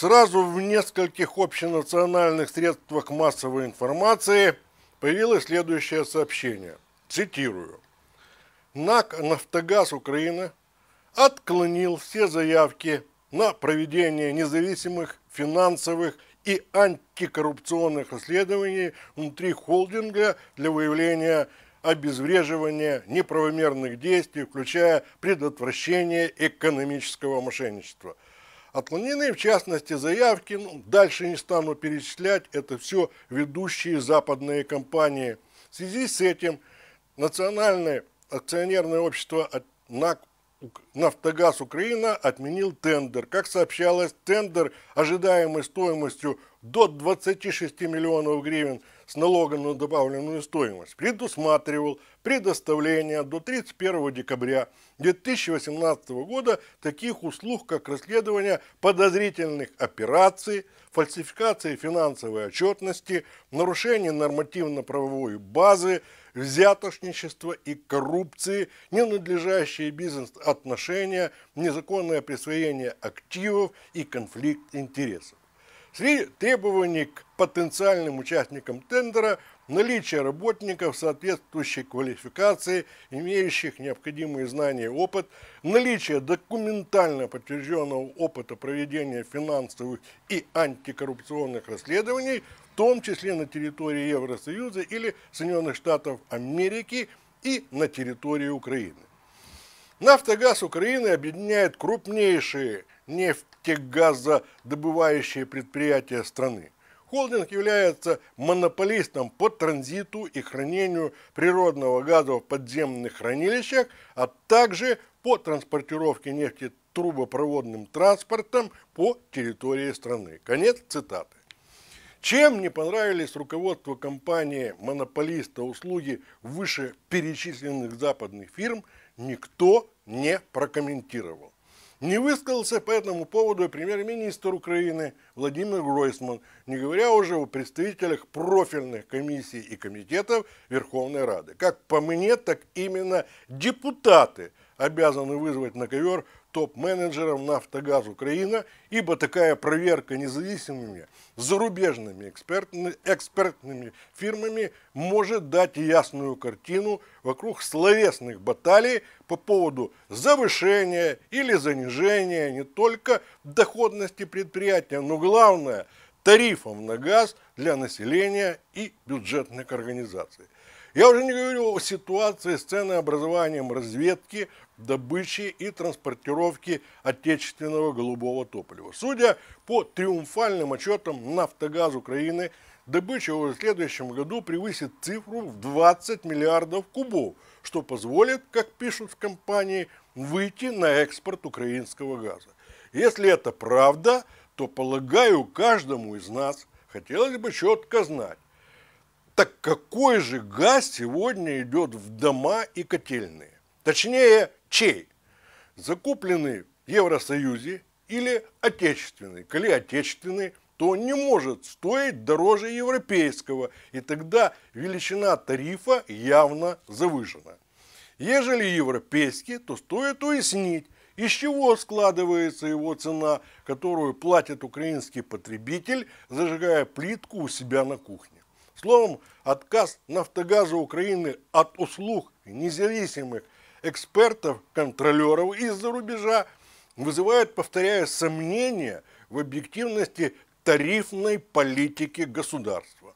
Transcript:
сразу в нескольких общенациональных средствах массовой информации появилось следующее сообщение. Цитирую. НАК «Нафтогаз Украины» отклонил все заявки на проведение независимых финансовых и антикоррупционных расследований внутри холдинга для выявления обезвреживания неправомерных действий, включая предотвращение экономического мошенничества – Отклонены, в частности, заявки, ну, дальше не стану перечислять, это все ведущие западные компании. В связи с этим Национальное акционерное общество НАК «Нафтогаз Украина» отменил тендер. Как сообщалось, тендер ожидаемой стоимостью до 26 миллионов гривен с налогом на добавленную стоимость предусматривал предоставление до 31 декабря 2018 года таких услуг, как расследование подозрительных операций, фальсификации финансовой отчетности, нарушение нормативно-правовой базы, взятошничества и коррупции, ненадлежащие бизнес-отношения, незаконное присвоение активов и конфликт интересов. Среди требований к потенциальным участникам тендера наличие работников соответствующей квалификации, имеющих необходимые знания и опыт, наличие документально подтвержденного опыта проведения финансовых и антикоррупционных расследований – том числе на территории Евросоюза или Соединенных Штатов Америки и на территории Украины. Нафтогаз Украины объединяет крупнейшие нефтегазодобывающие предприятия страны. Холдинг является монополистом по транзиту и хранению природного газа в подземных хранилищах, а также по транспортировке нефти трубопроводным транспортом по территории страны. Конец цитаты. Чем не понравились руководству компании монополиста услуги выше перечисленных западных фирм, никто не прокомментировал. Не высказался по этому поводу и премьер-министр Украины Владимир Гройсман, не говоря уже о представителях профильных комиссий и комитетов Верховной Рады. Как по мне, так именно депутаты обязаны вызвать на ковер топ-менеджером «Нафтогаз Украина», ибо такая проверка независимыми зарубежными экспертными, экспертными фирмами может дать ясную картину вокруг словесных баталий по поводу завышения или занижения не только доходности предприятия, но главное – тарифов на газ для населения и бюджетных организаций. Я уже не говорю о ситуации с ценообразованием разведки, добычи и транспортировки отечественного голубого топлива. Судя по триумфальным отчетам «Нафтогаз Украины», добыча в следующем году превысит цифру в 20 миллиардов кубов, что позволит, как пишут в компании, выйти на экспорт украинского газа. Если это правда, то, полагаю, каждому из нас хотелось бы четко знать, так какой же газ сегодня идет в дома и котельные? Точнее, чей? Закупленный в Евросоюзе или отечественный? Коли отечественный, то не может стоить дороже европейского, и тогда величина тарифа явно завышена. Ежели европейский, то стоит уяснить, из чего складывается его цена, которую платит украинский потребитель, зажигая плитку у себя на кухне. Словом, отказ «Нафтогаза Украины» от услуг независимых экспертов, контролеров из-за рубежа вызывает, повторяю, сомнения в объективности тарифной политики государства.